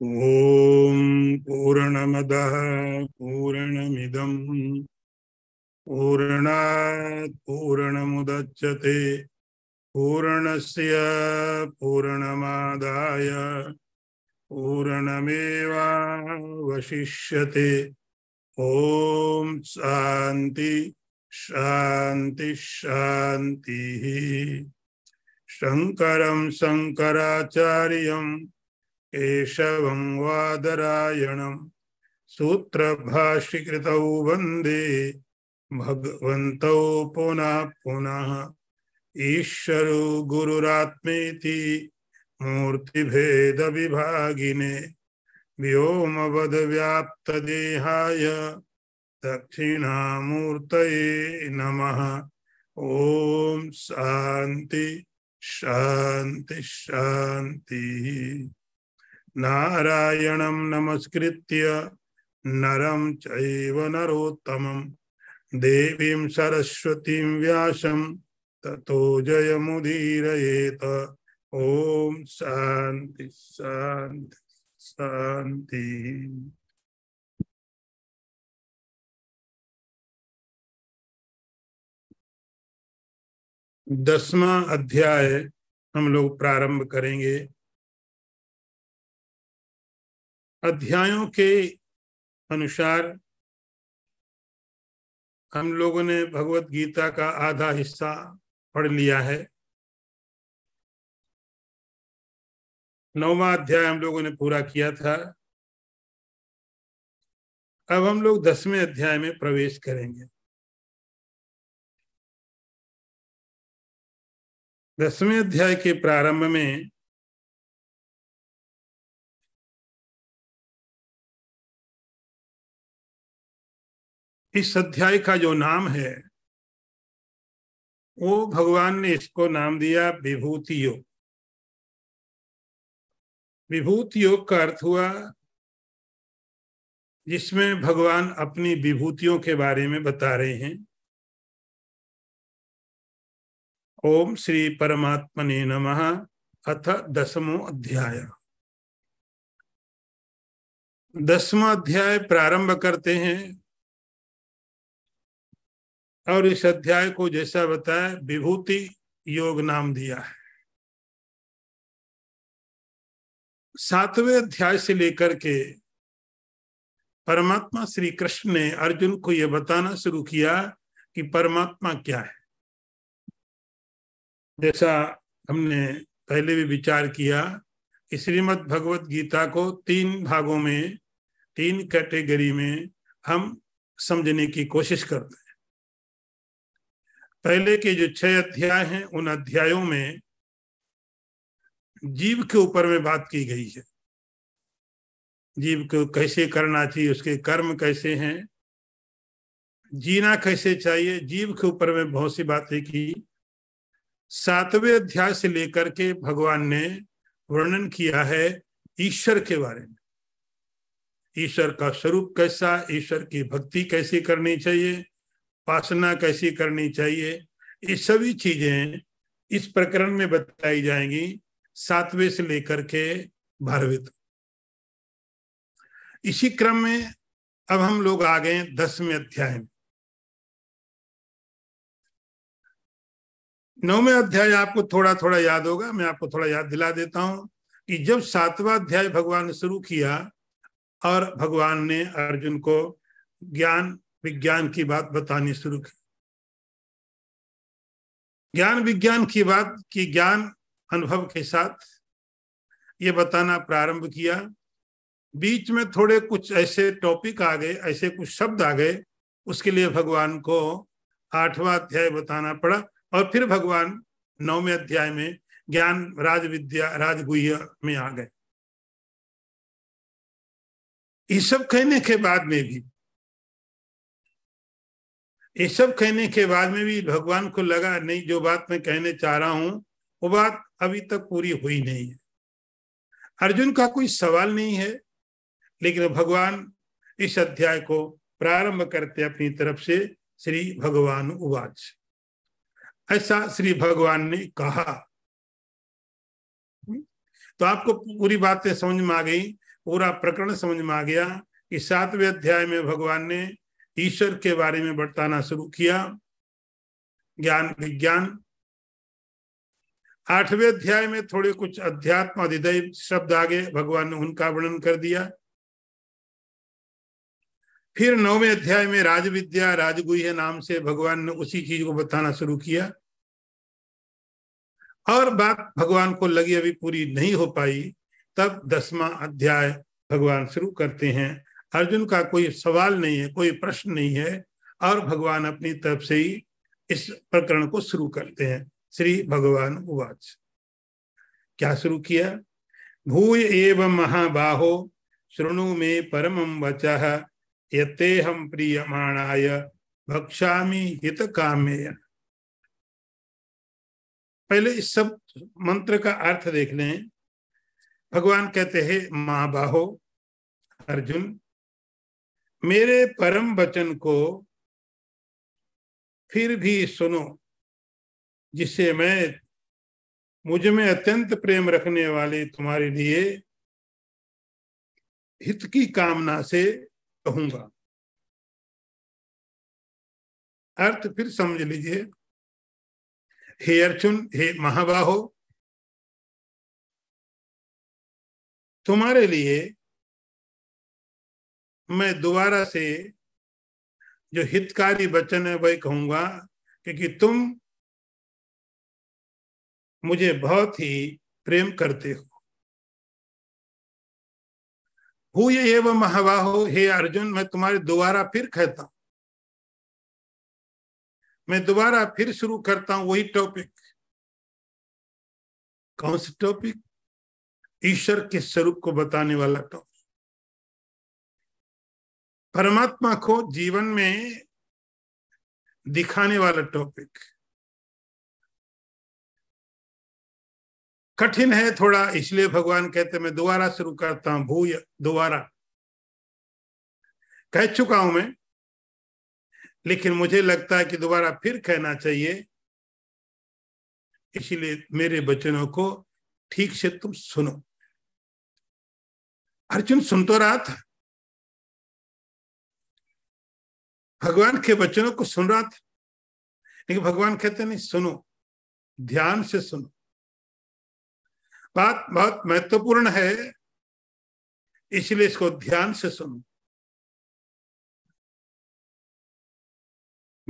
ॐ पूर्णमदः पूर्णमिदं पूर्णात् पूर्णमुदच्यते पूर्णस्य पूर्णमादाय पूर्णमेवावशिष्यते ॐ शान्ति शान्तिः शङ्करं शङ्कराचार्यम् केशवं वादरायणं सूत्रभाष्यकृतौ वन्दे भगवन्तौ पुनः पुनः ईश्वरो गुरुरात्मेति मूर्तिभेदविभागिने व्योमवद्व्याप्तदेहाय दक्षिणामूर्तये नमः ॐ शान्ति शान्ति शान्तिः नारायण नमस्कृत नरम चरोतम देवी सरस्वती व्यास तथो जय मुदीर ॐ शांति शांति शांति दसवा अध्याय हम लोग प्रारंभ करेंगे अध्यायों के अनुसार हम लोगों ने भगवत गीता का आधा हिस्सा पढ़ लिया है नौवा अध्याय हम लोगों ने पूरा किया था अब हम लोग दसवें अध्याय में प्रवेश करेंगे दसवें अध्याय के प्रारंभ में इस अध्याय का जो नाम है वो भगवान ने इसको नाम दिया विभूति योग विभूत योग का अर्थ हुआ जिसमें भगवान अपनी विभूतियों के बारे में बता रहे हैं ओम श्री परमात्मने नमः अथ दसमो अध्याय दसवा अध्याय प्रारंभ करते हैं और इस अध्याय को जैसा बताया विभूति योग नाम दिया है सातवें अध्याय से लेकर के परमात्मा श्री कृष्ण ने अर्जुन को यह बताना शुरू किया कि परमात्मा क्या है जैसा हमने पहले भी विचार किया कि श्रीमद भगवत गीता को तीन भागों में तीन कैटेगरी में हम समझने की कोशिश करते हैं पहले के जो छह अध्याय हैं उन अध्यायों में जीव के ऊपर में बात की गई है जीव को कैसे करना चाहिए उसके कर्म कैसे हैं जीना कैसे चाहिए जीव के ऊपर में बहुत सी बातें की सातवें अध्याय से लेकर के भगवान ने वर्णन किया है ईश्वर के बारे में ईश्वर का स्वरूप कैसा ईश्वर की भक्ति कैसे करनी चाहिए उपासना कैसी करनी चाहिए ये सभी चीजें इस प्रकरण में बताई जाएंगी सातवें से लेकर के भारवित इसी क्रम में अब हम लोग आ गए दसवें अध्याय में नौवें अध्याय आपको थोड़ा थोड़ा याद होगा मैं आपको थोड़ा याद दिला देता हूं कि जब सातवां अध्याय भगवान ने शुरू किया और भगवान ने अर्जुन को ज्ञान विज्ञान की बात बतानी शुरू की ज्ञान विज्ञान की बात की ज्ञान अनुभव के साथ ये बताना प्रारंभ किया बीच में थोड़े कुछ ऐसे टॉपिक आ गए ऐसे कुछ शब्द आ गए उसके लिए भगवान को आठवां अध्याय बताना पड़ा और फिर भगवान नौवें अध्याय में ज्ञान राज विद्या राजगुह्य में आ गए इस सब कहने के बाद में भी ये सब कहने के बाद में भी भगवान को लगा नहीं जो बात मैं कहने चाह रहा हूं वो बात अभी तक पूरी हुई नहीं है अर्जुन का कोई सवाल नहीं है लेकिन भगवान इस अध्याय को प्रारंभ करते अपनी तरफ से श्री भगवान उवाच ऐसा श्री भगवान ने कहा तो आपको पूरी बातें समझ में आ गई पूरा प्रकरण समझ में आ गया कि सातवें अध्याय में भगवान ने ईश्वर के बारे में बताना शुरू किया ज्ञान विज्ञान आठवें अध्याय में थोड़े कुछ अध्यात्म अधिदय शब्द आगे भगवान ने उनका वर्णन कर दिया फिर नौवें अध्याय में राजविद्या राजगुह नाम से भगवान ने उसी चीज को बताना शुरू किया और बात भगवान को लगी अभी पूरी नहीं हो पाई तब दसवां अध्याय भगवान शुरू करते हैं अर्जुन का कोई सवाल नहीं है कोई प्रश्न नहीं है और भगवान अपनी तरफ से ही इस प्रकरण को शुरू करते हैं श्री भगवान उवाच क्या शुरू किया भूय एवं महाबाहो शृणु में परम वच ये हम प्रियमाणाय भक्षा हित कामेय पहले इस सब मंत्र का अर्थ देख लें भगवान कहते हैं महाबाहो अर्जुन मेरे परम वचन को फिर भी सुनो जिससे मैं मुझ में अत्यंत प्रेम रखने वाले तुम्हारे लिए हित की कामना से कहूंगा अर्थ फिर समझ लीजिए हे अर्जुन हे महाबाहो तुम्हारे लिए मैं दोबारा से जो हितकारी वचन है वही कहूंगा क्योंकि तुम मुझे बहुत ही प्रेम करते हो हु ये एवं महावाहो हे अर्जुन मैं तुम्हारे दोबारा फिर कहता हूं मैं दोबारा फिर शुरू करता हूं वही टॉपिक कौन सा टॉपिक ईश्वर के स्वरूप को बताने वाला टॉपिक परमात्मा को जीवन में दिखाने वाला टॉपिक कठिन है थोड़ा इसलिए भगवान कहते मैं दोबारा शुरू करता हूं भूय दोबारा कह चुका हूं मैं लेकिन मुझे लगता है कि दोबारा फिर कहना चाहिए इसलिए मेरे वचनों को ठीक से तुम सुनो अर्जुन सुन तो रहा था भगवान के वचनों को सुन रहा था लेकिन भगवान कहते नहीं सुनो ध्यान से सुनो बात बहुत महत्वपूर्ण है इसलिए इसको ध्यान से सुनो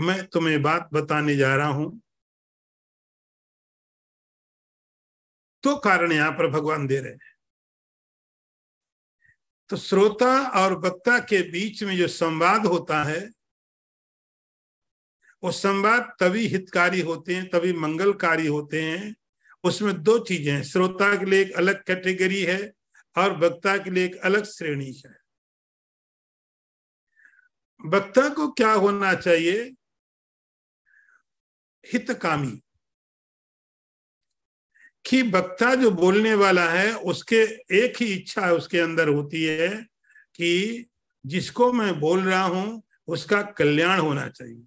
मैं तुम्हें बात बताने जा रहा हूं तो कारण यहां पर भगवान दे रहे हैं तो श्रोता और वक्ता के बीच में जो संवाद होता है वो संवाद तभी हितकारी होते हैं तभी मंगलकारी होते हैं उसमें दो चीजें हैं श्रोता के लिए एक अलग कैटेगरी है और वक्ता के लिए एक अलग श्रेणी है वक्ता को क्या होना चाहिए हितकामी कि वक्ता जो बोलने वाला है उसके एक ही इच्छा उसके अंदर होती है कि जिसको मैं बोल रहा हूं उसका कल्याण होना चाहिए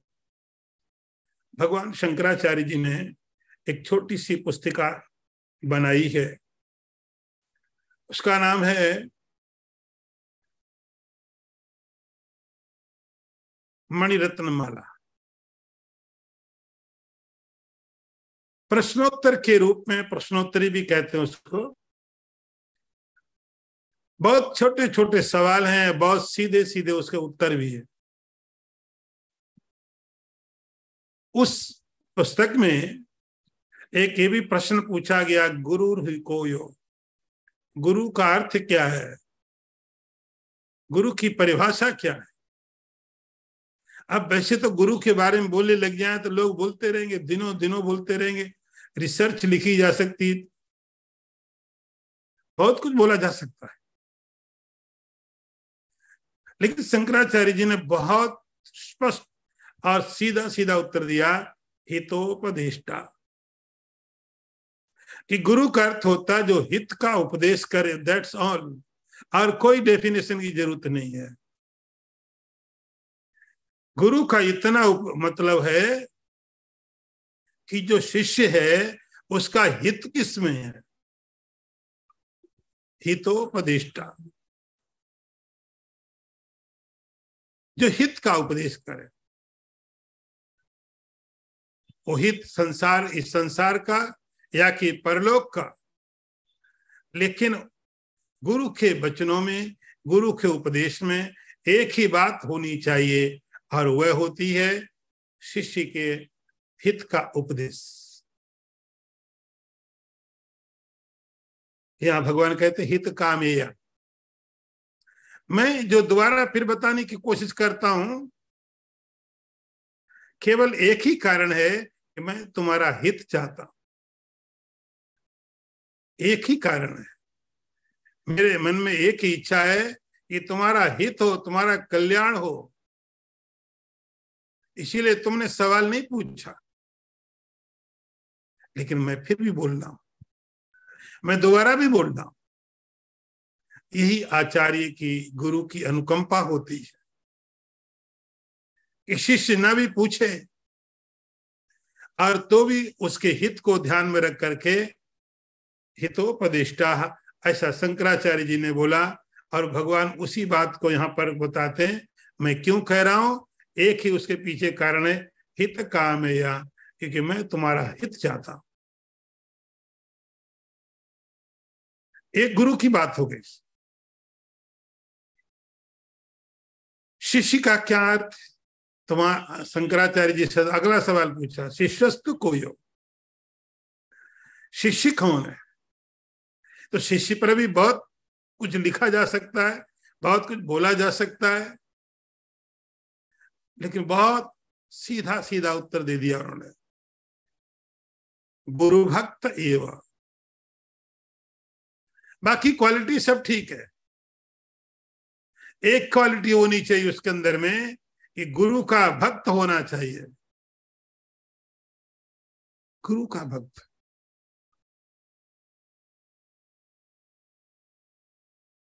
भगवान शंकराचार्य जी ने एक छोटी सी पुस्तिका बनाई है उसका नाम है मणिरत्न माला प्रश्नोत्तर के रूप में प्रश्नोत्तरी भी कहते हैं उसको बहुत छोटे छोटे सवाल हैं बहुत सीधे सीधे उसके उत्तर भी है उस पुस्तक में एक ये भी प्रश्न पूछा गया गुरु ही को योग गुरु का अर्थ क्या है गुरु की परिभाषा क्या है अब वैसे तो गुरु के बारे में बोलने लग जाए तो लोग बोलते रहेंगे दिनों दिनों बोलते रहेंगे रिसर्च लिखी जा सकती बहुत कुछ बोला जा सकता है लेकिन शंकराचार्य जी ने बहुत स्पष्ट और सीधा सीधा उत्तर दिया हितोपदेष्टा कि गुरु का अर्थ होता जो हित का उपदेश करे दैट्स ऑल और कोई डेफिनेशन की जरूरत नहीं है गुरु का इतना मतलब है कि जो शिष्य है उसका हित किस में है हितोपदिष्टा जो हित का उपदेश करे ओहित संसार इस संसार का या कि परलोक का लेकिन गुरु के वचनों में गुरु के उपदेश में एक ही बात होनी चाहिए और वह होती है शिष्य के हित का उपदेश यहां भगवान कहते हित कामेया मैं जो दोबारा फिर बताने की कोशिश करता हूं केवल एक ही कारण है कि मैं तुम्हारा हित चाहता हूं एक ही कारण है मेरे मन में एक ही इच्छा है कि तुम्हारा हित हो तुम्हारा कल्याण हो इसीलिए तुमने सवाल नहीं पूछा लेकिन मैं फिर भी बोल रहा हूं मैं दोबारा भी बोल रहा हूं यही आचार्य की गुरु की अनुकंपा होती है शिष्य ना भी पूछे और तो भी उसके हित को ध्यान में रख करके हितोपदिष्टा ऐसा शंकराचार्य जी ने बोला और भगवान उसी बात को यहाँ पर बताते हैं मैं क्यों कह रहा हूं एक ही उसके पीछे कारण है हित काम है या क्योंकि मैं तुम्हारा हित चाहता हूं एक गुरु की बात हो गई शिष्य का क्या अर्थ शंकराचार्य जी से अगला सवाल पूछा शिष्यस्तु को योग शिष्य कौन है तो शिष्य पर भी बहुत कुछ लिखा जा सकता है बहुत कुछ बोला जा सकता है लेकिन बहुत सीधा सीधा उत्तर दे दिया उन्होंने गुरु भक्त एवं बाकी क्वालिटी सब ठीक है एक क्वालिटी होनी चाहिए उसके अंदर में कि गुरु का भक्त होना चाहिए गुरु का भक्त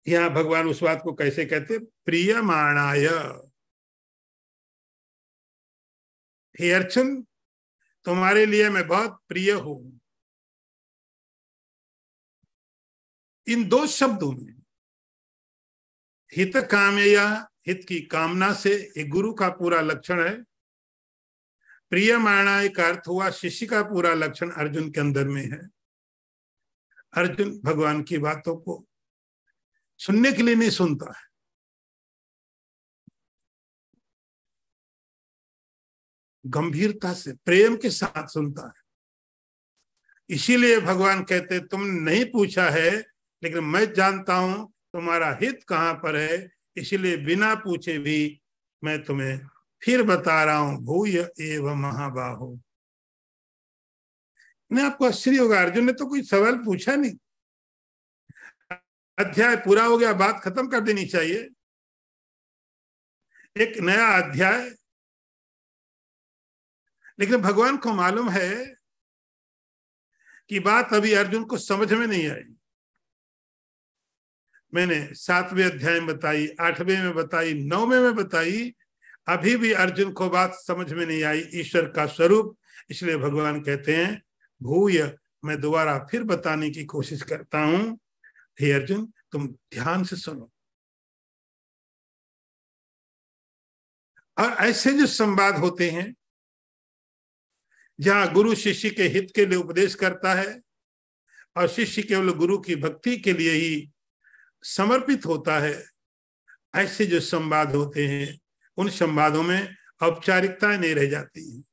यहां भगवान उस बात को कैसे कहते प्रिय माणाय हे अर्चन तुम्हारे लिए मैं बहुत प्रिय हूं इन दो शब्दों में हित कामया हित की कामना से एक गुरु का पूरा लक्षण है प्रिय मारणा एक अर्थ हुआ शिष्य का पूरा लक्षण अर्जुन के अंदर में है अर्जुन भगवान की बातों को सुनने के लिए नहीं सुनता है गंभीरता से प्रेम के साथ सुनता है इसीलिए भगवान कहते तुम नहीं पूछा है लेकिन मैं जानता हूं तुम्हारा हित कहां पर है इसलिए बिना पूछे भी मैं तुम्हें फिर बता रहा हूं भूय एवं महाबाहो ने आपको आश्चर्य होगा अर्जुन ने तो कोई सवाल पूछा नहीं अध्याय पूरा हो गया बात खत्म कर देनी चाहिए एक नया अध्याय लेकिन भगवान को मालूम है कि बात अभी अर्जुन को समझ में नहीं आई मैंने सातवें अध्याय में बताई आठवें में बताई नौवें में बताई अभी भी अर्जुन को बात समझ में नहीं आई ईश्वर का स्वरूप इसलिए भगवान कहते हैं भूय मैं दोबारा फिर बताने की कोशिश करता हूं हे अर्जुन तुम ध्यान से सुनो और ऐसे जो संवाद होते हैं जहां गुरु शिष्य के हित के लिए उपदेश करता है और शिष्य केवल गुरु की भक्ति के लिए ही समर्पित होता है ऐसे जो संवाद होते हैं उन संवादों में औपचारिकता नहीं रह जाती है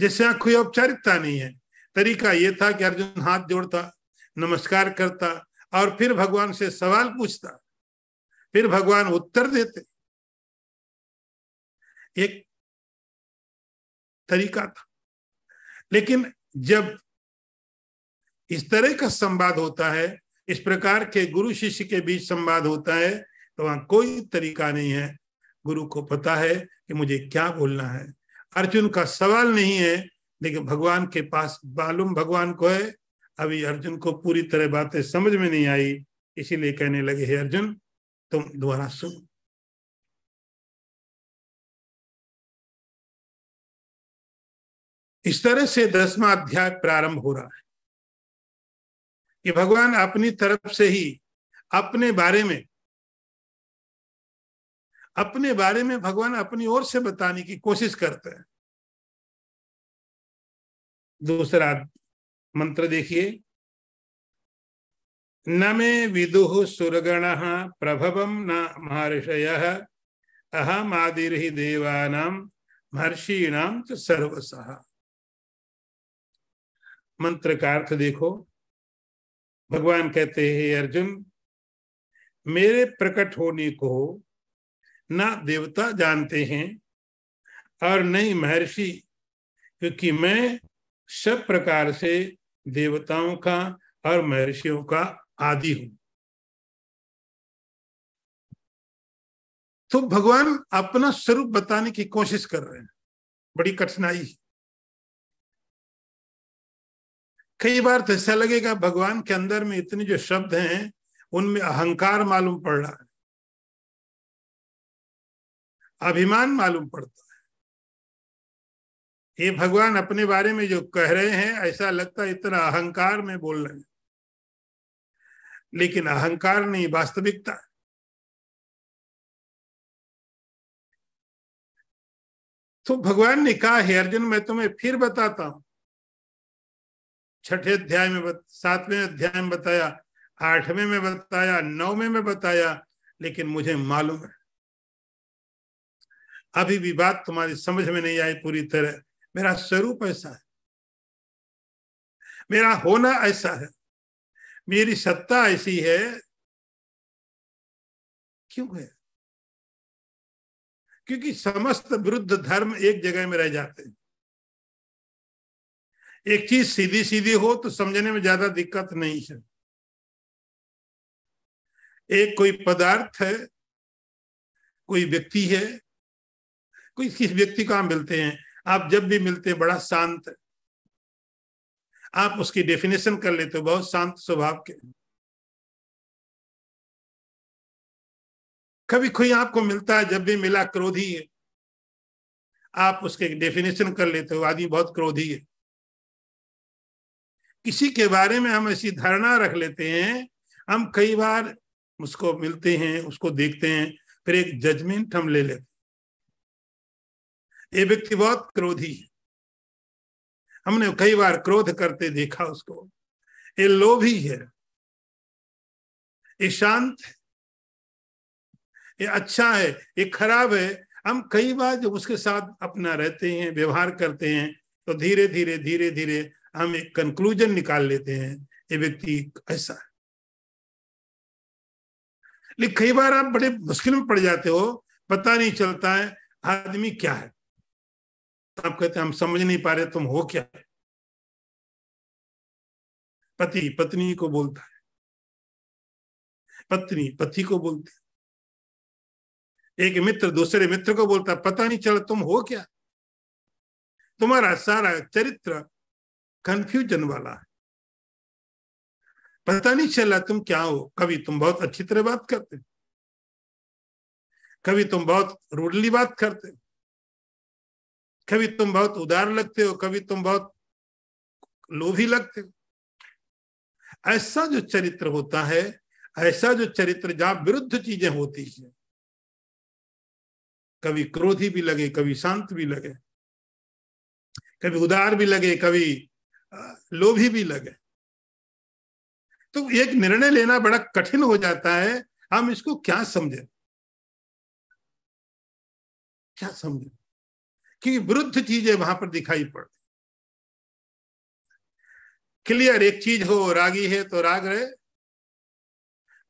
जैसे यहां कोई औपचारिकता नहीं है तरीका यह था कि अर्जुन हाथ जोड़ता नमस्कार करता और फिर भगवान से सवाल पूछता फिर भगवान उत्तर देते एक तरीका था लेकिन जब इस तरह का संवाद होता है इस प्रकार के गुरु शिष्य के बीच संवाद होता है तो वहां कोई तरीका नहीं है गुरु को पता है कि मुझे क्या बोलना है अर्जुन का सवाल नहीं है लेकिन भगवान के पास मालूम भगवान को है अभी अर्जुन को पूरी तरह बातें समझ में नहीं आई इसीलिए कहने लगे हे अर्जुन तुम दोबारा सुनो इस तरह से दसवा अध्याय प्रारंभ हो रहा है कि भगवान अपनी तरफ से ही अपने बारे में अपने बारे में भगवान अपनी ओर से बताने की कोशिश करते हैं दूसरा मंत्र देखिए न मे विदु सुरगण प्रभव न महर्षय अहम आदिर् देवा महर्षीणाम सर्वस मंत्र का अर्थ देखो भगवान कहते हैं अर्जुन मेरे प्रकट होने को ना देवता जानते हैं और नहीं महर्षि क्योंकि मैं सब प्रकार से देवताओं का और महर्षियों का आदि हूं तो भगवान अपना स्वरूप बताने की कोशिश कर रहे हैं बड़ी कठिनाई है कई बार तो ऐसा लगेगा भगवान के अंदर में इतने जो शब्द हैं उनमें अहंकार मालूम पड़ रहा है अभिमान मालूम पड़ता है ये भगवान अपने बारे में जो कह रहे हैं ऐसा लगता है इतना अहंकार में बोल रहे हैं लेकिन अहंकार नहीं वास्तविकता तो भगवान ने कहा है अर्जुन मैं तुम्हें फिर बताता हूं छठे अध्याय में सातवें अध्याय में बताया आठवें में बताया नौवें में बताया लेकिन मुझे मालूम है अभी भी बात तुम्हारी समझ में नहीं आई पूरी तरह मेरा स्वरूप ऐसा है मेरा होना ऐसा है मेरी सत्ता ऐसी है क्यों है क्योंकि समस्त विरुद्ध धर्म एक जगह में रह जाते हैं एक चीज सीधी सीधी हो तो समझने में ज्यादा दिक्कत नहीं है एक कोई पदार्थ है कोई व्यक्ति है कोई किस व्यक्ति को आप मिलते हैं आप जब भी मिलते हैं बड़ा शांत है। आप उसकी डेफिनेशन कर लेते हो बहुत शांत स्वभाव के कभी कोई आपको मिलता है जब भी मिला क्रोधी है आप उसके डेफिनेशन कर लेते हो आदमी बहुत क्रोधी है किसी के बारे में हम ऐसी धारणा रख लेते हैं हम कई बार उसको मिलते हैं उसको देखते हैं फिर एक जजमेंट हम ले लेते ये व्यक्ति बहुत क्रोधी है हमने कई बार क्रोध करते देखा उसको ये लोभी है ये शांत है ये अच्छा है ये खराब है हम कई बार जब उसके साथ अपना रहते हैं व्यवहार करते हैं तो धीरे धीरे धीरे धीरे हम एक कंक्लूजन निकाल लेते हैं ये व्यक्ति ऐसा है लेकिन कई बार आप बड़े मुश्किल में पड़ जाते हो पता नहीं चलता है आदमी क्या है आप कहते हैं हम समझ नहीं पा रहे तुम हो क्या है पति पत्नी को बोलता है पत्नी पति को बोलती है एक मित्र दूसरे मित्र को बोलता है पता नहीं चला तुम हो क्या तुम्हारा सारा चरित्र कंफ्यूजन वाला है पता नहीं चला तुम क्या हो कभी तुम बहुत अच्छी तरह बात करते कभी तुम बहुत रूडली बात करते कभी तुम बहुत उदार लगते हो कभी तुम बहुत लोभी लगते हो ऐसा जो चरित्र होता है ऐसा जो चरित्र जहां विरुद्ध चीजें होती हैं कभी क्रोधी भी लगे कभी शांत भी लगे कभी उदार भी लगे कभी लोभी भी लगे तो एक निर्णय लेना बड़ा कठिन हो जाता है हम इसको क्या समझे क्या समझे क्योंकि वृद्ध चीजें वहां पर दिखाई पड़ती क्लियर एक चीज हो रागी है तो राग रहे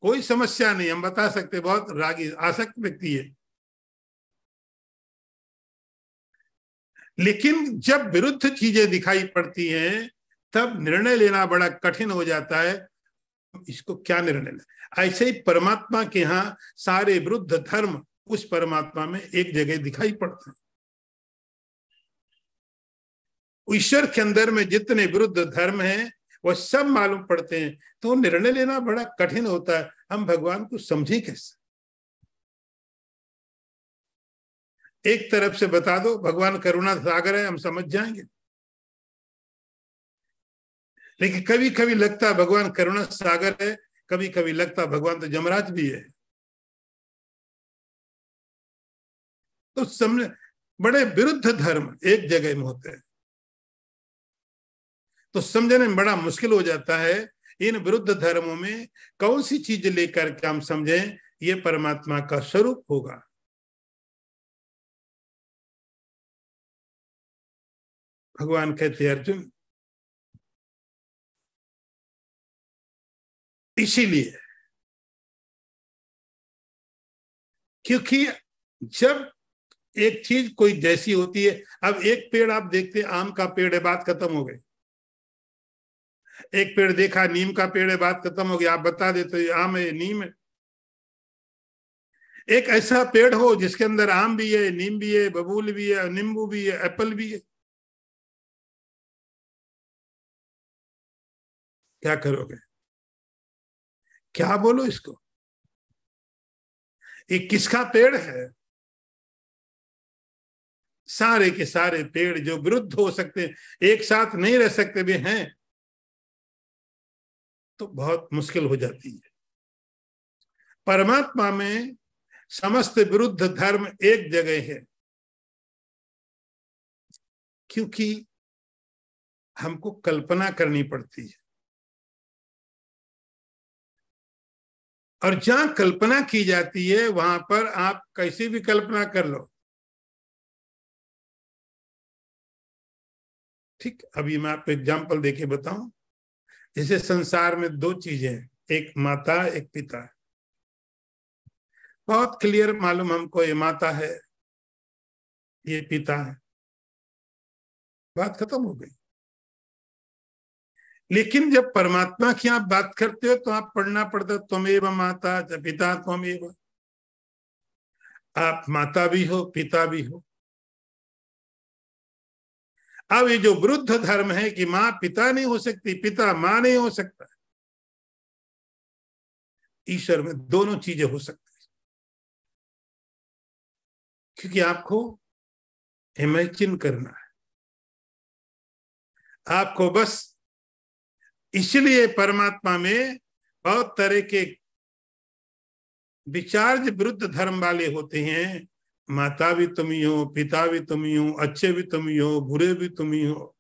कोई समस्या नहीं हम बता सकते बहुत रागी आसक्त व्यक्ति है लेकिन जब विरुद्ध चीजें दिखाई पड़ती हैं तब निर्णय लेना बड़ा कठिन हो जाता है इसको क्या निर्णय ले ऐसे ही परमात्मा के यहाँ सारे विरुद्ध धर्म उस परमात्मा में एक जगह दिखाई पड़ते हैं ईश्वर के अंदर में जितने विरुद्ध धर्म हैं वह सब मालूम पड़ते हैं तो निर्णय लेना बड़ा कठिन होता है हम भगवान को समझे कैसे एक तरफ से बता दो भगवान करुणा सागर है हम समझ जाएंगे लेकिन कभी कभी लगता भगवान करुणा सागर है कभी कभी लगता भगवान तो जमराज भी है तो समझ बड़े विरुद्ध धर्म एक जगह में होते हैं तो समझने में बड़ा मुश्किल हो जाता है इन विरुद्ध धर्मों में कौन सी चीज लेकर के हम समझें ये परमात्मा का स्वरूप होगा भगवान कहते अर्जुन इसीलिए क्योंकि जब एक चीज कोई जैसी होती है अब एक पेड़ आप देखते आम का पेड़ है बात खत्म हो गई एक पेड़ देखा नीम का पेड़ है बात खत्म हो गई आप बता देते ये आम है नीम है एक ऐसा पेड़ हो जिसके अंदर आम भी है नीम भी है बबूल भी है नींबू भी है एप्पल भी है क्या करोगे क्या बोलो इसको ये किसका पेड़ है सारे के सारे पेड़ जो विरुद्ध हो सकते एक साथ नहीं रह सकते भी हैं तो बहुत मुश्किल हो जाती है परमात्मा में समस्त विरुद्ध धर्म एक जगह है क्योंकि हमको कल्पना करनी पड़ती है और जहां कल्पना की जाती है वहां पर आप कैसी भी कल्पना कर लो ठीक अभी मैं आपको एग्जाम्पल देके बताऊं जैसे संसार में दो चीजें एक माता एक पिता बहुत क्लियर मालूम हमको ये माता है ये पिता है बात खत्म हो गई लेकिन जब परमात्मा की आप बात करते हो तो आप पढ़ना पड़ता त्वमेव माता पिता त्वमेव आप माता भी हो पिता भी हो अब ये जो वृद्ध धर्म है कि मां पिता नहीं हो सकती पिता मां नहीं हो सकता ईश्वर में दोनों चीजें हो सकती क्योंकि आपको इमेजिन करना है आपको बस इसलिए परमात्मा में बहुत तरह के जो विरुद्ध धर्म वाले होते हैं माता भी तुम ही हो पिता भी तुम ही हो अच्छे भी तुम ही हो बुरे भी तुम ही हो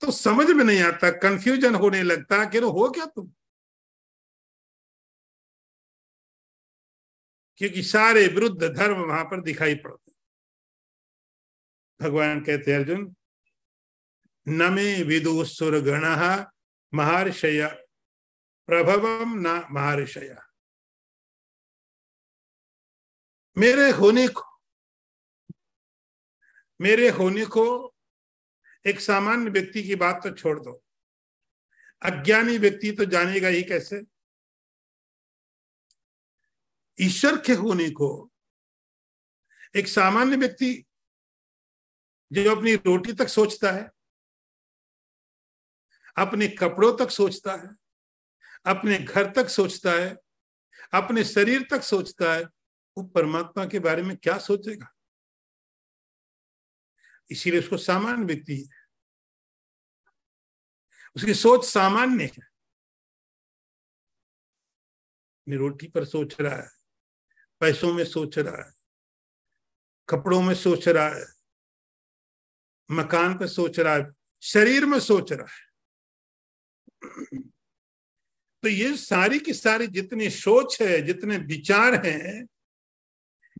तो समझ में नहीं आता कंफ्यूजन होने लगता कि हो क्या तुम क्योंकि सारे विरुद्ध धर्म वहां पर दिखाई पड़ते भगवान कहते अर्जुन न मे विदुसुरगण महर्षय प्रभव न महर्षय मेरे होने को मेरे होने को एक सामान्य व्यक्ति की बात तो छोड़ दो अज्ञानी व्यक्ति तो जानेगा ही कैसे ईश्वर के होने को एक सामान्य व्यक्ति जो अपनी रोटी तक सोचता है अपने कपड़ों तक सोचता है अपने घर तक सोचता है अपने शरीर तक सोचता है वो परमात्मा के बारे में क्या सोचेगा इसीलिए उसको सामान्य व्यक्ति है उसकी सोच सामान्य है रोटी पर सोच रहा है पैसों में सोच रहा है कपड़ों में सोच रहा है मकान पर सोच रहा है शरीर में सोच रहा है तो ये सारी की सारी जितनी सोच है जितने विचार हैं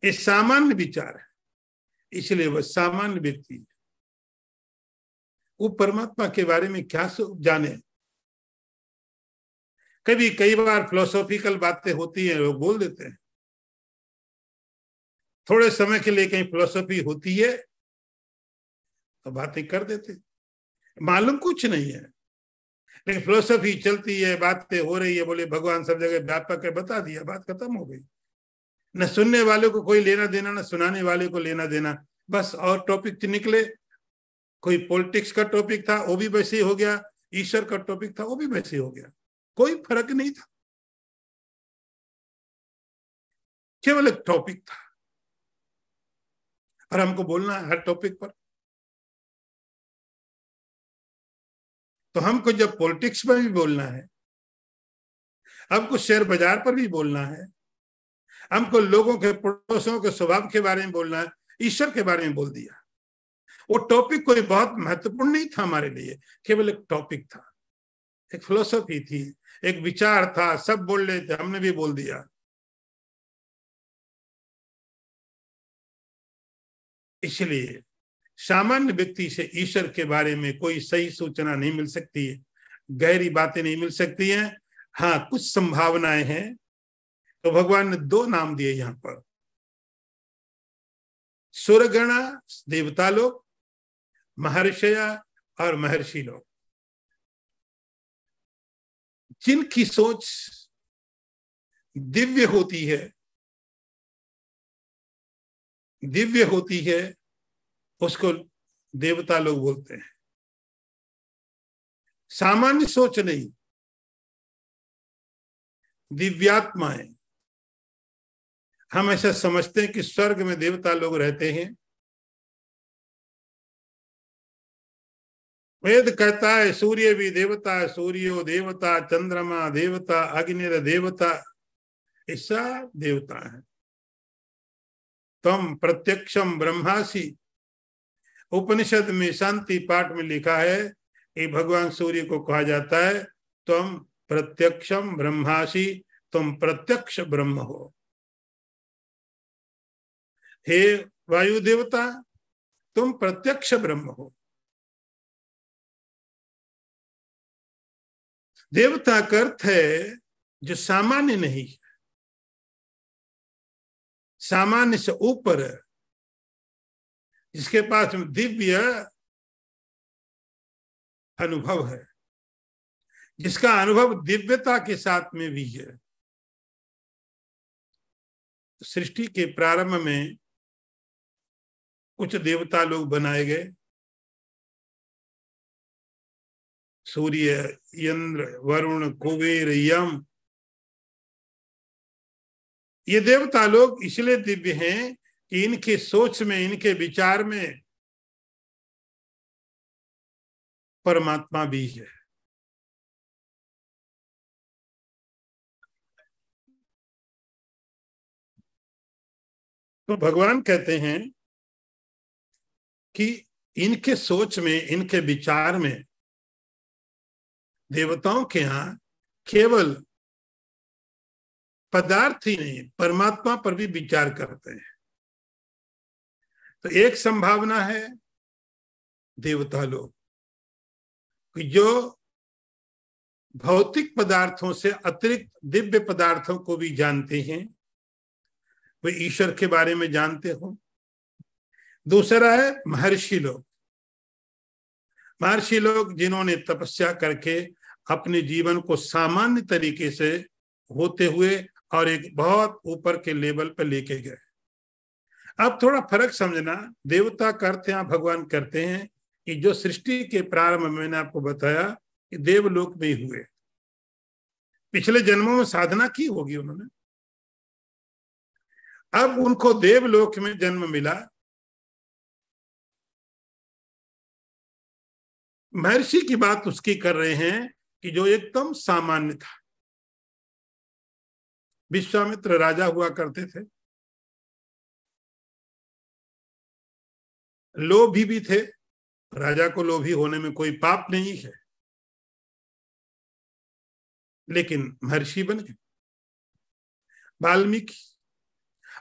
ये सामान्य विचार है इसलिए वह सामान्य व्यक्ति है वो परमात्मा के बारे में क्या जाने कभी कई बार फिलोसॉफिकल बातें होती हैं लोग बोल देते हैं थोड़े समय के लिए कहीं फिलोसॉफी होती है तो बातें कर देते मालूम कुछ नहीं है लेकिन फिलोसफी चलती है बातें हो रही है बोले भगवान सब जगह व्यापक है बता दिया बात खत्म हो गई न सुनने वाले को कोई लेना देना न सुनाने वाले को लेना देना बस और टॉपिक निकले कोई पॉलिटिक्स का टॉपिक था वो भी वैसे ही हो गया ईश्वर का टॉपिक था वो भी वैसे ही हो गया कोई फर्क नहीं था केवल एक टॉपिक था और हमको बोलना है हर टॉपिक पर तो हमको जब पॉलिटिक्स में भी बोलना है हमको शेयर बाजार पर भी बोलना है हमको लोगों के पड़ोसों के स्वभाव के बारे में बोलना है ईश्वर के बारे में बोल दिया वो टॉपिक कोई बहुत महत्वपूर्ण नहीं था हमारे लिए केवल एक टॉपिक था एक फिलोसफी थी एक विचार था सब बोल रहे थे हमने भी बोल दिया इसलिए सामान्य व्यक्ति से ईश्वर के बारे में कोई सही सूचना नहीं मिल सकती है गहरी बातें नहीं मिल सकती हैं हाँ कुछ संभावनाएं हैं तो भगवान ने दो नाम दिए यहां पर सुरगणा देवता लोग महर्षया और महर्षि लोग जिनकी सोच दिव्य होती है दिव्य होती है उसको देवता लोग बोलते हैं सामान्य सोच नहीं दिव्यात्मा है हम ऐसा समझते हैं कि स्वर्ग में देवता लोग रहते हैं वेद कहता है सूर्य भी देवता सूर्यो देवता चंद्रमा देवता अग्नि देवता ऐसा देवता है तम प्रत्यक्षम ब्रह्मासी उपनिषद में शांति पाठ में लिखा है ये भगवान सूर्य को कहा जाता है तुम प्रत्यक्षम ब्रह्मासी तुम प्रत्यक्ष ब्रह्म हो हे वायु देवता तुम प्रत्यक्ष ब्रह्म हो देवता का अर्थ है जो सामान्य नहीं है सामान्य से ऊपर है जिसके पास दिव्य अनुभव है जिसका अनुभव दिव्यता के साथ में भी है सृष्टि के प्रारंभ में कुछ देवता लोग बनाए गए सूर्य इंद्र वरुण कुबेर यम ये देवता लोग इसलिए दिव्य हैं कि इनके सोच में इनके विचार में परमात्मा भी है तो भगवान कहते हैं कि इनके सोच में इनके विचार में देवताओं के यहां केवल पदार्थ ही नहीं परमात्मा पर भी विचार करते हैं तो एक संभावना है देवता लोग जो भौतिक पदार्थों से अतिरिक्त दिव्य पदार्थों को भी जानते हैं वे ईश्वर के बारे में जानते हो दूसरा है महर्षि लोग महर्षि लोग जिन्होंने तपस्या करके अपने जीवन को सामान्य तरीके से होते हुए और एक बहुत ऊपर के लेवल पर लेके गए अब थोड़ा फर्क समझना देवता का अर्थ भगवान करते हैं कि जो सृष्टि के प्रारंभ में मैंने आपको बताया कि देवलोक में ही हुए पिछले जन्मों में साधना की होगी उन्होंने अब उनको देवलोक में जन्म मिला महर्षि की बात उसकी कर रहे हैं कि जो एकदम सामान्य था विश्वामित्र राजा हुआ करते थे लोभी भी थे राजा को लोभी होने में कोई पाप नहीं है लेकिन महर्षि बन गए वाल्मीकि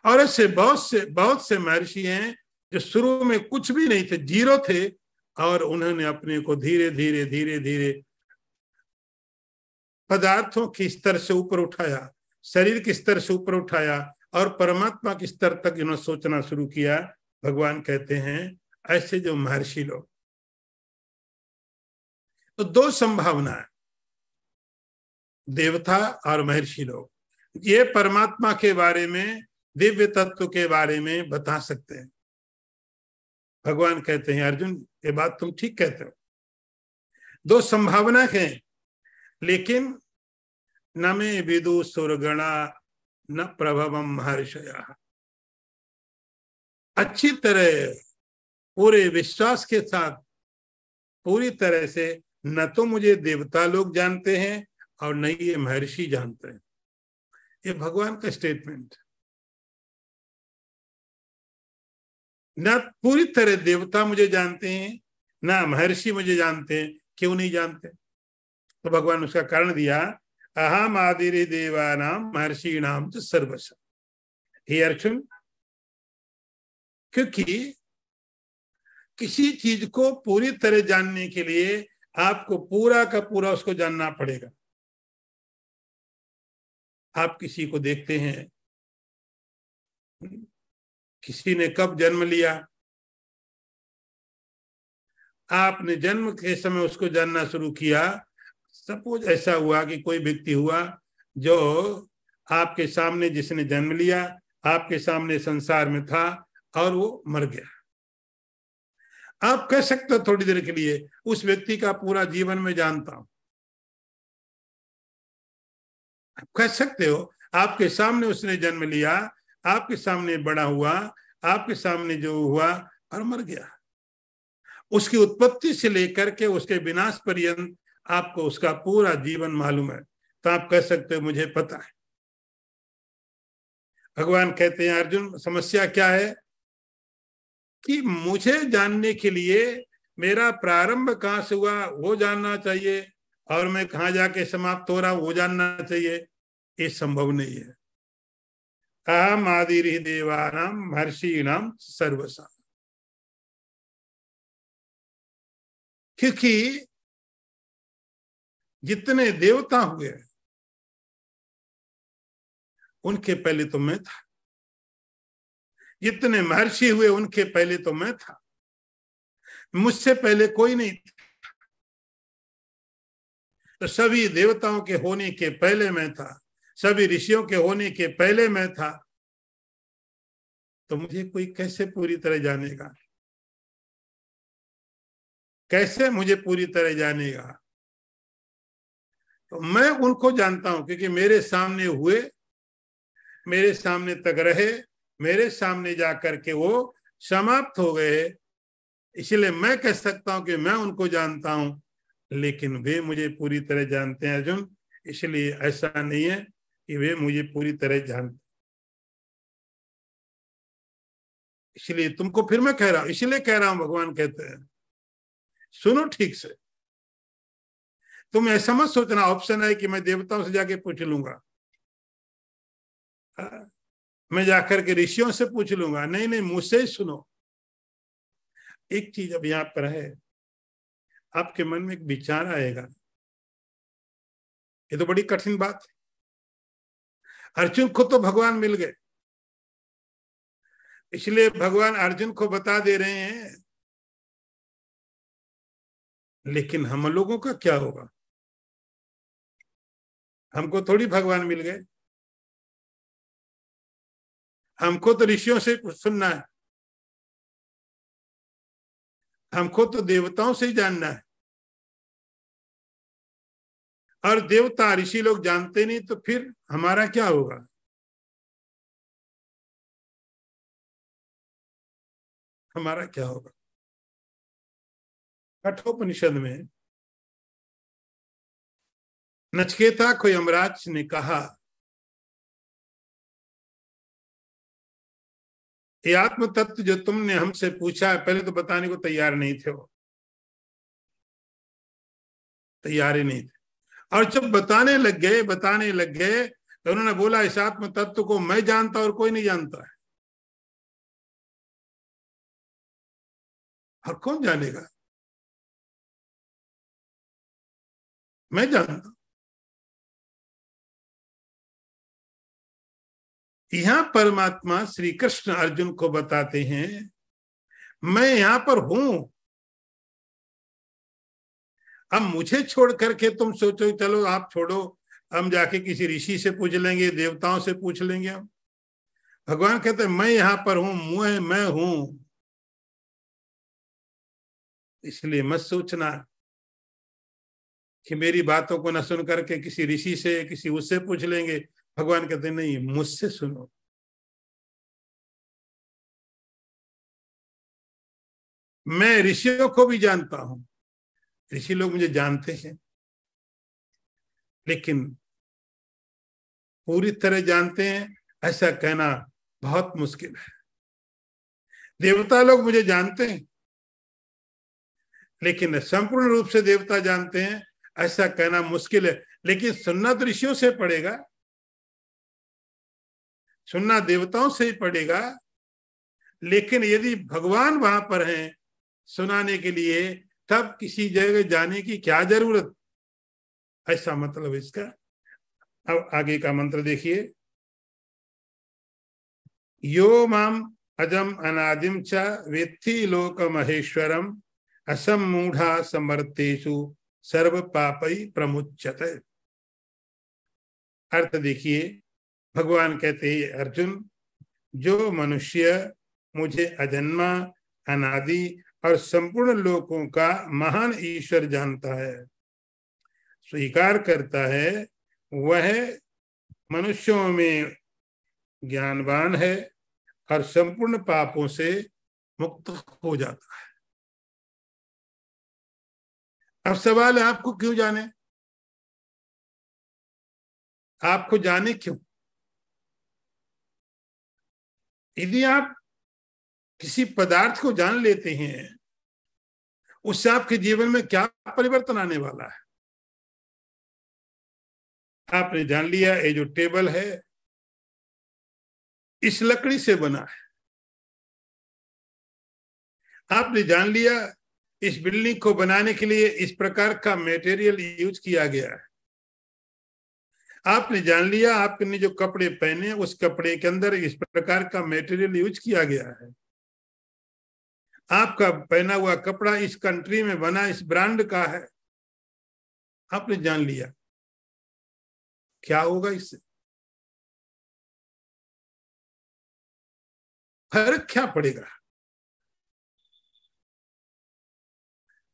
और ऐसे बहुत से बहुत से महर्षि हैं जो शुरू में कुछ भी नहीं थे जीरो थे और उन्होंने अपने को धीरे धीरे धीरे धीरे पदार्थों के स्तर से ऊपर उठाया शरीर के स्तर से ऊपर उठाया और परमात्मा के स्तर तक इन्होंने सोचना शुरू किया भगवान कहते हैं ऐसे जो महर्षि लोग तो दो संभावना है देवता और महर्षि लोग ये परमात्मा के बारे में दिव्य तत्व के बारे में बता सकते हैं भगवान कहते हैं अर्जुन ये बात तुम ठीक कहते हो दो संभावना है लेकिन न मे विदु सुरगणा न प्रभव महर्षया अच्छी तरह पूरे विश्वास के साथ पूरी तरह से न तो मुझे देवता लोग जानते हैं और न ही ये महर्षि जानते हैं ये भगवान का स्टेटमेंट न पूरी तरह देवता मुझे जानते हैं ना महर्षि मुझे जानते हैं क्यों नहीं जानते तो भगवान उसका कारण दिया अहम देवा नाम महर्षि नाम सर्वस्व हे अर्जुन क्योंकि किसी चीज को पूरी तरह जानने के लिए आपको पूरा का पूरा उसको जानना पड़ेगा आप किसी को देखते हैं किसी ने कब जन्म लिया आपने जन्म के समय उसको जानना शुरू किया सपोज ऐसा हुआ कि कोई व्यक्ति हुआ जो आपके सामने जिसने जन्म लिया आपके सामने संसार में था और वो मर गया आप कह सकते हो थोड़ी देर के लिए उस व्यक्ति का पूरा जीवन में जानता हूं आप कह सकते हो आपके सामने उसने जन्म लिया आपके सामने बड़ा हुआ आपके सामने जो हुआ और मर गया उसकी उत्पत्ति से लेकर के उसके विनाश पर्यंत आपको उसका पूरा जीवन मालूम है तो आप कह सकते हो मुझे पता है भगवान कहते हैं अर्जुन समस्या क्या है कि मुझे जानने के लिए मेरा प्रारंभ कहाँ से हुआ वो जानना चाहिए और मैं कहा जाके समाप्त हो रहा वो जानना चाहिए ये संभव नहीं है अहम आदि देवानाम महर्षिणाम सर्वसा क्योंकि जितने देवता हुए उनके पहले तो मैं था जितने महर्षि हुए उनके पहले तो मैं था मुझसे पहले कोई नहीं तो सभी देवताओं के होने के पहले मैं था सभी ऋषियों के होने के पहले मैं था तो मुझे कोई कैसे पूरी तरह जानेगा कैसे मुझे पूरी तरह जानेगा तो मैं उनको जानता हूं क्योंकि मेरे सामने हुए मेरे सामने तक रहे मेरे सामने जाकर के वो समाप्त हो गए इसलिए मैं कह सकता हूं कि मैं उनको जानता हूं लेकिन वे मुझे पूरी तरह जानते हैं अर्जुन इसलिए ऐसा नहीं है कि वे मुझे पूरी तरह जानते इसलिए तुमको फिर मैं कह रहा हूं इसलिए कह रहा हूं भगवान कहते हैं सुनो ठीक से तुम ऐसा मत सोचना ऑप्शन है कि मैं देवताओं से जाके पूछ लूंगा मैं जाकर के ऋषियों से पूछ लूंगा नहीं नहीं मुझसे सुनो एक चीज अब यहां पर है आपके मन में एक विचार आएगा ये तो बड़ी कठिन बात है अर्जुन को तो भगवान मिल गए इसलिए भगवान अर्जुन को बता दे रहे हैं लेकिन हम लोगों का क्या होगा हमको थोड़ी भगवान मिल गए हमको तो ऋषियों से कुछ सुनना है हमको तो देवताओं से ही जानना है और देवता ऋषि लोग जानते नहीं तो फिर हमारा क्या होगा हमारा क्या होगा कठोपनिषद में नचकेता को यमराज ने कहा ये आत्म तत्व जो तुमने हमसे पूछा है पहले तो बताने को तैयार नहीं थे वो तैयार ही नहीं थे और जब बताने लग गए बताने लग गए तो उन्होंने बोला इस आत्म तत्व को मैं जानता और कोई नहीं जानता है और कौन जानेगा मैं जानता यहां परमात्मा श्री कृष्ण अर्जुन को बताते हैं मैं यहां पर हूं अब मुझे छोड़ करके तुम सोचो चलो आप छोड़ो हम जाके किसी ऋषि से पूछ लेंगे देवताओं से पूछ लेंगे हम भगवान कहते हैं मैं यहां पर हूं मैं मैं हूं इसलिए मत सोचना कि मेरी बातों को न सुन करके किसी ऋषि से किसी उससे पूछ लेंगे भगवान कहते नहीं मुझसे सुनो मैं ऋषियों को भी जानता हूं ऋषि लोग मुझे जानते हैं लेकिन पूरी तरह जानते हैं ऐसा कहना बहुत मुश्किल है देवता लोग मुझे जानते हैं लेकिन संपूर्ण रूप से देवता जानते हैं ऐसा कहना मुश्किल है लेकिन सुनना तो ऋषियों से पड़ेगा सुनना देवताओं से ही पड़ेगा लेकिन यदि भगवान वहां पर हैं सुनाने के लिए तब किसी जगह जाने की क्या जरूरत ऐसा मतलब इसका अब आगे का मंत्र देखिए यो माम अजम अनादिम च वेत्थी लोक महेश्वरम असम मूढ़ा समर्थेशु सर्व पापई प्रमुचत अर्थ देखिए भगवान कहते हैं अर्जुन जो मनुष्य मुझे अजन्मा अनादि और संपूर्ण लोकों का महान ईश्वर जानता है स्वीकार करता है वह मनुष्यों में ज्ञानवान है और संपूर्ण पापों से मुक्त हो जाता है अब सवाल है आपको क्यों जाने आपको जाने क्यों यदि आप किसी पदार्थ को जान लेते हैं उससे आपके जीवन में क्या परिवर्तन आने वाला है आपने जान लिया ये जो टेबल है इस लकड़ी से बना है आपने जान लिया इस बिल्डिंग को बनाने के लिए इस प्रकार का मटेरियल यूज किया गया है आपने जान लिया आपने जो कपड़े पहने उस कपड़े के अंदर इस प्रकार का मेटेरियल यूज किया गया है आपका पहना हुआ कपड़ा इस कंट्री में बना इस ब्रांड का है आपने जान लिया क्या होगा इससे फर्क क्या पड़ेगा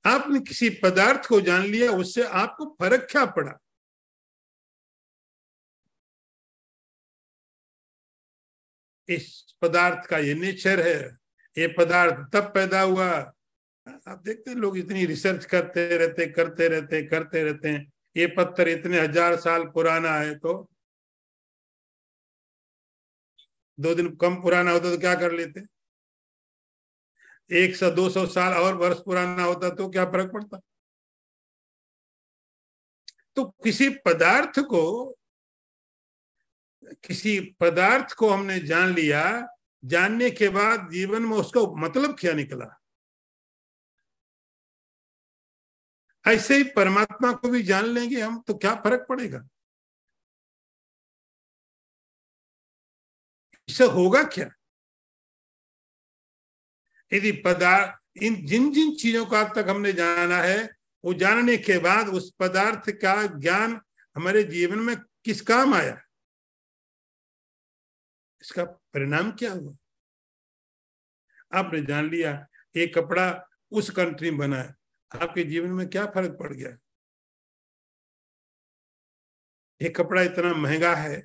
आपने किसी पदार्थ को जान लिया उससे आपको फर्क क्या पड़ा इस पदार्थ का ये नेचर है ये पदार्थ तब पैदा हुआ आप देखते हैं लोग इतनी रिसर्च करते रहते करते रहते करते रहते हैं ये पत्थर इतने हजार साल पुराना है तो दो दिन कम पुराना होता तो क्या कर लेते एक सौ दो सौ साल और वर्ष पुराना होता तो क्या फर्क पड़ता तो किसी पदार्थ को किसी पदार्थ को हमने जान लिया जानने के बाद जीवन में उसका मतलब क्या निकला ऐसे ही परमात्मा को भी जान लेंगे हम तो क्या फर्क पड़ेगा इससे होगा क्या यदि पदार्थ इन जिन जिन चीजों को अब तक हमने जाना है वो जानने के बाद उस पदार्थ का ज्ञान हमारे जीवन में किस काम आया इसका परिणाम क्या हुआ आपने जान लिया ये कपड़ा उस कंट्री में बना है आपके जीवन में क्या फर्क पड़ गया ये कपड़ा इतना महंगा है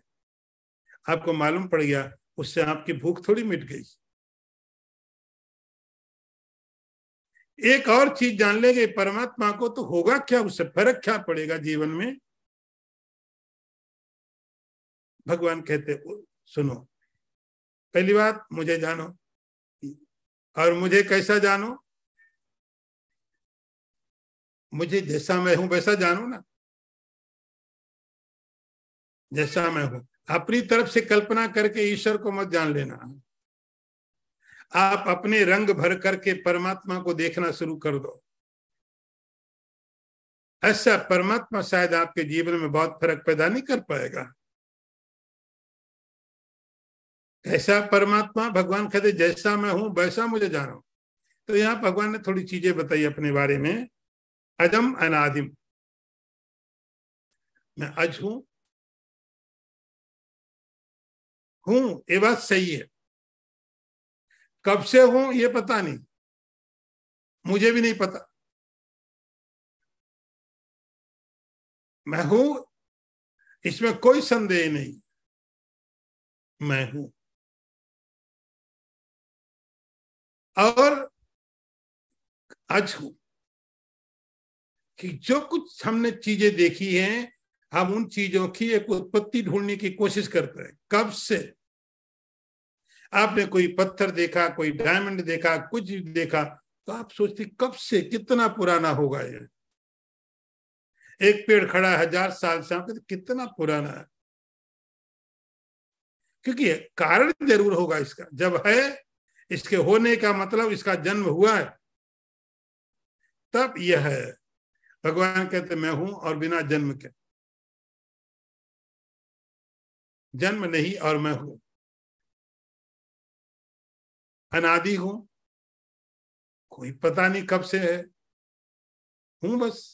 आपको मालूम पड़ गया उससे आपकी भूख थोड़ी मिट गई एक और चीज जान लेंगे परमात्मा को तो होगा क्या उससे फर्क क्या पड़ेगा जीवन में भगवान कहते सुनो पहली बात मुझे जानो और मुझे कैसा जानो मुझे जैसा मैं हूं वैसा जानो ना जैसा मैं हूं अपनी तरफ से कल्पना करके ईश्वर को मत जान लेना आप अपने रंग भर करके परमात्मा को देखना शुरू कर दो ऐसा परमात्मा शायद आपके जीवन में बहुत फर्क पैदा नहीं कर पाएगा ऐसा परमात्मा भगवान कहते जैसा मैं हूं वैसा मुझे जानो तो यहाँ भगवान ने थोड़ी चीजें बताई अपने बारे में अजम अनादिम मैं अज हूं हूं ये बात सही है कब से हूं ये पता नहीं मुझे भी नहीं पता मैं हूं इसमें कोई संदेह नहीं मैं हूं और आज कि जो कुछ हमने चीजें देखी हैं हम उन चीजों की एक उत्पत्ति ढूंढने की कोशिश करते हैं कब से आपने कोई पत्थर देखा कोई डायमंड देखा कुछ देखा तो आप सोचते कब से कितना पुराना होगा ये एक पेड़ खड़ा हजार साल से आप कितना पुराना है क्योंकि कारण जरूर होगा इसका जब है इसके होने का मतलब इसका जन्म हुआ है तब यह है भगवान कहते मैं हूं और बिना जन्म के जन्म नहीं और मैं हूं अनादि हूं कोई पता नहीं कब से है हूं बस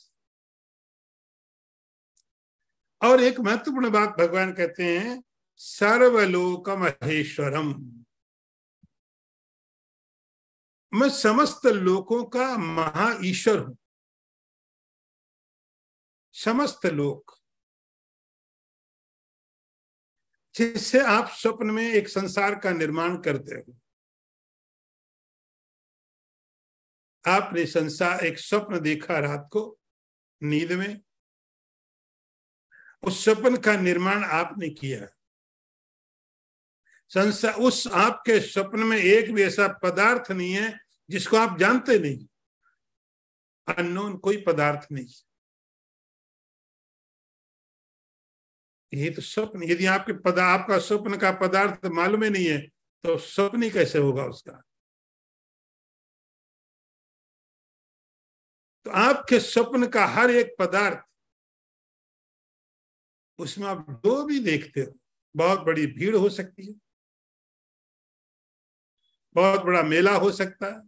और एक महत्वपूर्ण बात भगवान कहते हैं सर्वलोकम महेश्वरम मैं समस्त लोकों का महा ईश्वर हूं समस्त लोक जिससे आप स्वप्न में एक संसार का निर्माण करते हो आपने संसार एक स्वप्न देखा रात को नींद में उस स्वप्न का निर्माण आपने किया है संसार उस आपके स्वप्न में एक भी ऐसा पदार्थ नहीं है जिसको आप जानते नहीं अननोन कोई पदार्थ नहीं ये तो स्वप्न यदि आपके पदा आपका स्वप्न का पदार्थ मालूम ही नहीं है तो स्वप्न ही कैसे होगा उसका तो आपके स्वप्न का हर एक पदार्थ उसमें आप जो भी देखते हो बहुत बड़ी भीड़ हो सकती है बहुत बड़ा मेला हो सकता है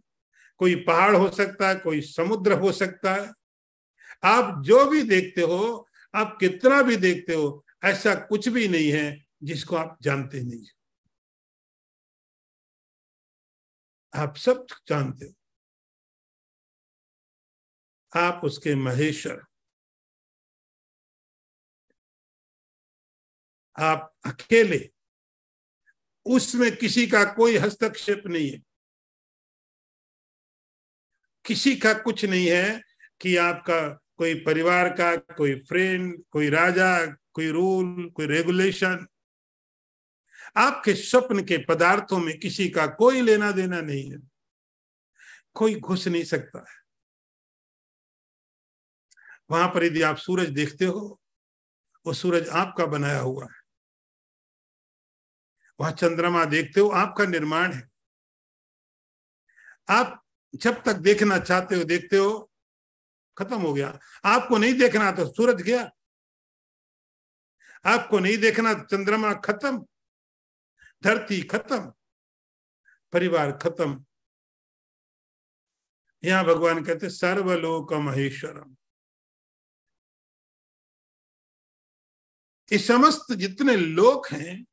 कोई पहाड़ हो सकता है कोई समुद्र हो सकता है आप जो भी देखते हो आप कितना भी देखते हो ऐसा कुछ भी नहीं है जिसको आप जानते नहीं आप सब जानते हो आप उसके महेश्वर आप अकेले उसमें किसी का कोई हस्तक्षेप नहीं है किसी का कुछ नहीं है कि आपका कोई परिवार का कोई फ्रेंड कोई राजा कोई रूल कोई रेगुलेशन आपके स्वप्न के पदार्थों में किसी का कोई लेना देना नहीं है कोई घुस नहीं सकता है वहां पर यदि आप सूरज देखते हो वो सूरज आपका बनाया हुआ है वह चंद्रमा देखते हो आपका निर्माण है आप जब तक देखना चाहते हो देखते हो खत्म हो गया आपको नहीं देखना तो सूरज गया आपको नहीं देखना तो चंद्रमा खत्म धरती खत्म परिवार खत्म यहां भगवान कहते सर्वलोक महेश्वरम इस समस्त जितने लोक हैं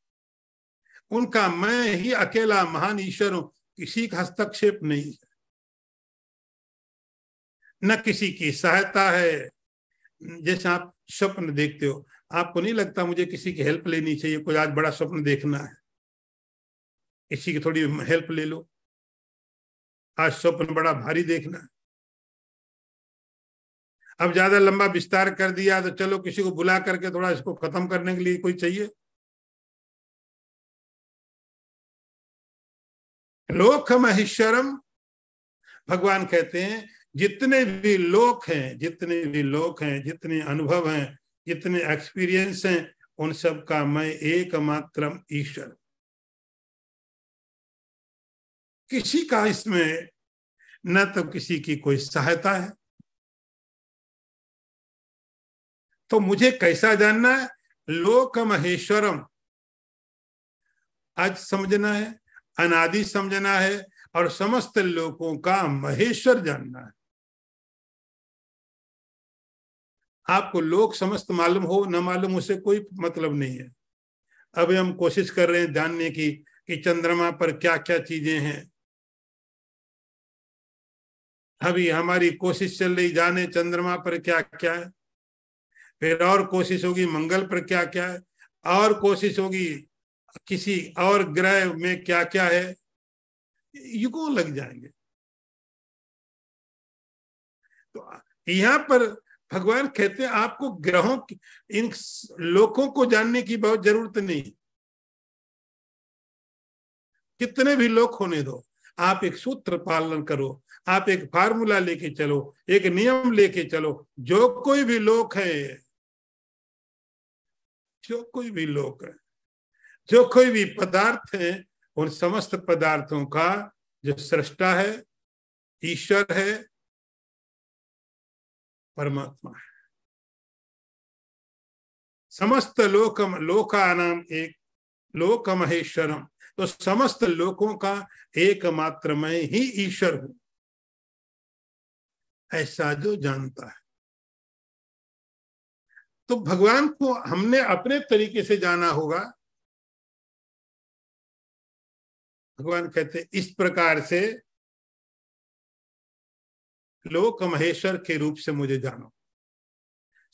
उनका मैं ही अकेला महान ईश्वर हूं किसी का हस्तक्षेप नहीं है न किसी की सहायता है जैसे आप स्वप्न देखते हो आपको नहीं लगता मुझे किसी की हेल्प लेनी चाहिए कोई आज बड़ा स्वप्न देखना है किसी की थोड़ी हेल्प ले लो आज स्वप्न बड़ा भारी देखना है अब ज्यादा लंबा विस्तार कर दिया तो चलो किसी को बुला करके थोड़ा इसको खत्म करने के लिए कोई चाहिए लोक महेश्वरम भगवान कहते हैं जितने भी लोक हैं जितने भी लोक हैं जितने अनुभव हैं जितने एक्सपीरियंस हैं उन सब का मैं एकमात्र ईश्वर किसी का इसमें न तो किसी की कोई सहायता है तो मुझे कैसा जानना है लोक महेश्वरम आज समझना है अनादि समझना है और समस्त लोगों का महेश्वर जानना है आपको लोक समस्त मालूम हो न मालूम उसे कोई मतलब नहीं है अब हम कोशिश कर रहे हैं जानने की कि चंद्रमा पर क्या क्या चीजें हैं अभी हमारी कोशिश चल रही जाने चंद्रमा पर क्या क्या है फिर और कोशिश होगी मंगल पर क्या क्या है और कोशिश होगी किसी और ग्रह में क्या क्या है युगों लग जाएंगे तो यहां पर भगवान कहते हैं आपको ग्रहों की इन लोगों को जानने की बहुत जरूरत नहीं कितने भी लोग होने दो आप एक सूत्र पालन करो आप एक फार्मूला लेके चलो एक नियम लेके चलो जो कोई भी लोक है जो कोई भी लोक है जो कोई भी पदार्थ है उन समस्त पदार्थों का जो सृष्टा है ईश्वर है परमात्मा है समस्त लोका लोकानाम एक लोक महेश्वरम तो समस्त लोकों का एकमात्र मैं ही ईश्वर हूं ऐसा जो जानता है तो भगवान को हमने अपने तरीके से जाना होगा भगवान कहते हैं इस प्रकार से लोक महेश्वर के रूप से मुझे जानो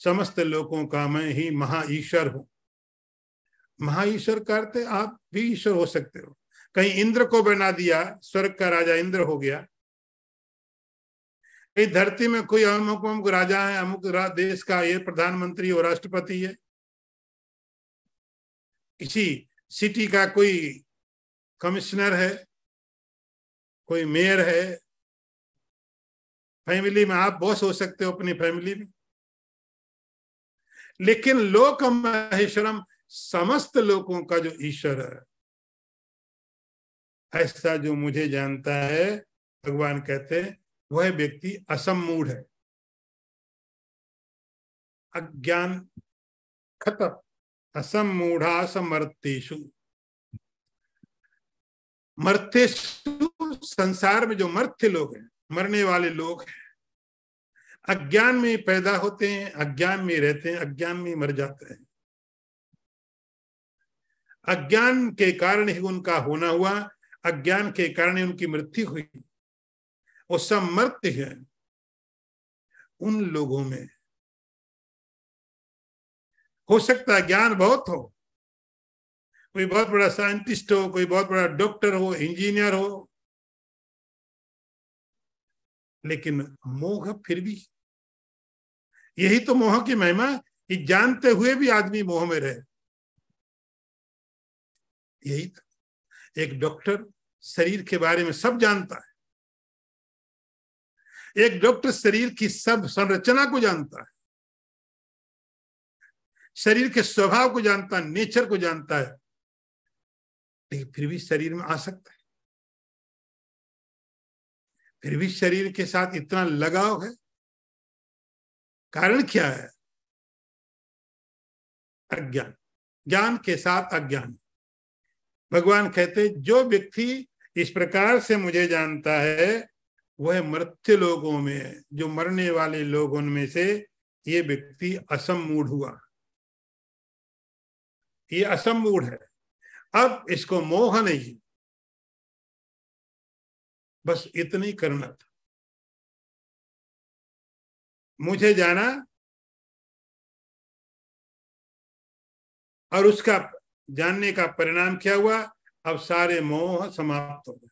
समस्त लोगों का मैं ही महा ईश्वर हूं महा ईश्वर करते आप भी ईश्वर हो सकते हो कहीं इंद्र को बना दिया स्वर्ग का राजा इंद्र हो गया कहीं धरती में कोई अमुक अमुक राजा है अमुक देश का ये प्रधानमंत्री और राष्ट्रपति है किसी सिटी का कोई कमिश्नर है कोई मेयर है फैमिली में आप बॉस हो सकते हो अपनी फैमिली में लेकिन लोक महेश्वरम समस्त लोगों का जो ईश्वर है ऐसा जो मुझे जानता है भगवान कहते हैं वह व्यक्ति असमूढ़ है अज्ञान असम असमूढ़ा समर्थेशु मरते संसार में जो मर्त्य लोग हैं मरने वाले लोग हैं अज्ञान में पैदा होते हैं अज्ञान में रहते हैं अज्ञान में मर जाते हैं अज्ञान के कारण ही उनका होना हुआ अज्ञान के कारण ही उनकी मृत्यु हुई वो सब मर्त्य है उन लोगों में हो सकता है ज्ञान बहुत हो कोई बहुत बड़ा साइंटिस्ट हो कोई बहुत बड़ा डॉक्टर हो इंजीनियर हो लेकिन मोह फिर भी यही तो मोह की महिमा कि जानते हुए भी आदमी मोह में रहे यही था तो। एक डॉक्टर शरीर के बारे में सब जानता है एक डॉक्टर शरीर की सब संरचना को जानता है शरीर के स्वभाव को जानता है नेचर को जानता है लेकिन फिर भी शरीर में आ सकता है फिर भी शरीर के साथ इतना लगाव है कारण क्या है अज्ञान ज्ञान के साथ अज्ञान भगवान कहते जो व्यक्ति इस प्रकार से मुझे जानता है वह मृत्यु लोगों में जो मरने वाले लोगों में से ये व्यक्ति असम मूढ़ हुआ ये असम मूढ़ है अब इसको मोह नहीं बस इतनी करना था मुझे जाना और उसका जानने का परिणाम क्या हुआ अब सारे मोह समाप्त हो गए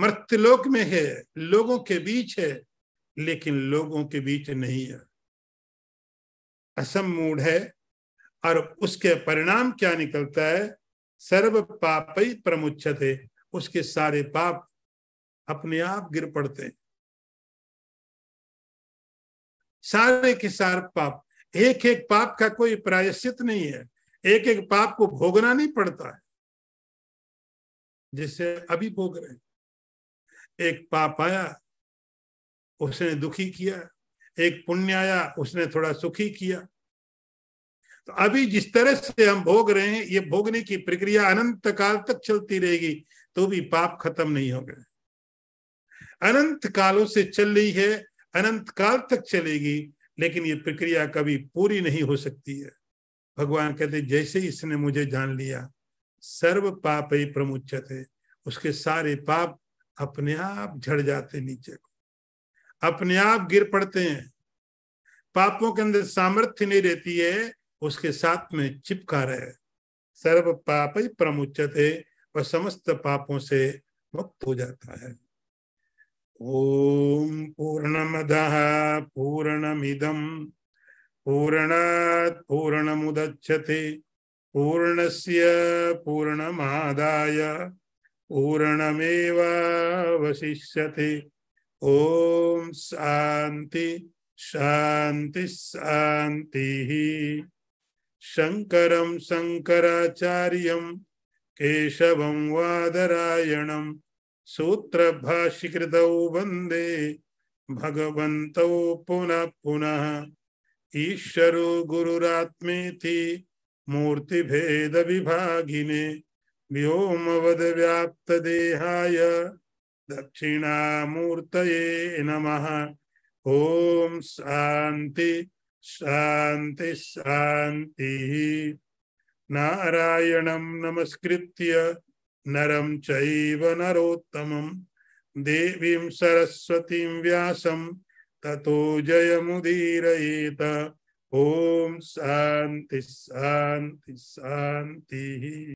मृत्युलोक में है लोगों के बीच है लेकिन लोगों के बीच नहीं है असम मूड है और उसके परिणाम क्या निकलता है सर्व पाप ही है उसके सारे पाप अपने आप गिर पड़ते हैं सारे के सारे पाप एक एक पाप का कोई प्रायश्चित नहीं है एक एक पाप को भोगना नहीं पड़ता है जिसे अभी भोग रहे एक पाप आया उसने दुखी किया एक पुण्य आया उसने थोड़ा सुखी किया तो अभी जिस तरह से हम भोग रहे हैं ये भोगने की प्रक्रिया अनंत काल तक चलती रहेगी तो भी पाप खत्म नहीं हो गए अनंत कालों से चल रही है अनंत काल तक चलेगी लेकिन ये प्रक्रिया कभी पूरी नहीं हो सकती है भगवान कहते जैसे ही इसने मुझे जान लिया सर्व पाप ही है उसके सारे पाप अपने आप झड़ जाते नीचे को अपने आप गिर पड़ते हैं पापों के अंदर सामर्थ्य नहीं रहती है उसके साथ में चिपका रहे सर्व पाप ही प्रमुचते और समस्त पापों से मुक्त हो जाता है ओम पूर्णमद पूर्णमिदम पूर्ण मुदच्छते पूर्णस्य पूर्णमादाय पूर्णमेवावशिष्यते ॐ शांति शांति शान्ति शङ्करं शङ्कराचार्यं केशवं वादरायणं सूत्रभाष्यकृतौ वन्दे भगवन्तौ पुनः पुनः ईश्वरो गुरुरात्मेति मूर्तिभेदविभागिने व्योमवद्व्याप्तदेहाय दक्षिणामूर्तये नमः ॐ शान्ति शांति शांति नारायण नमस्कृत्य नरं चैव नरोत्तमं सरस्वती व्यास व्यासं जय जयमुदीरयेत ॐ शान्ति शान्ति शान्तिः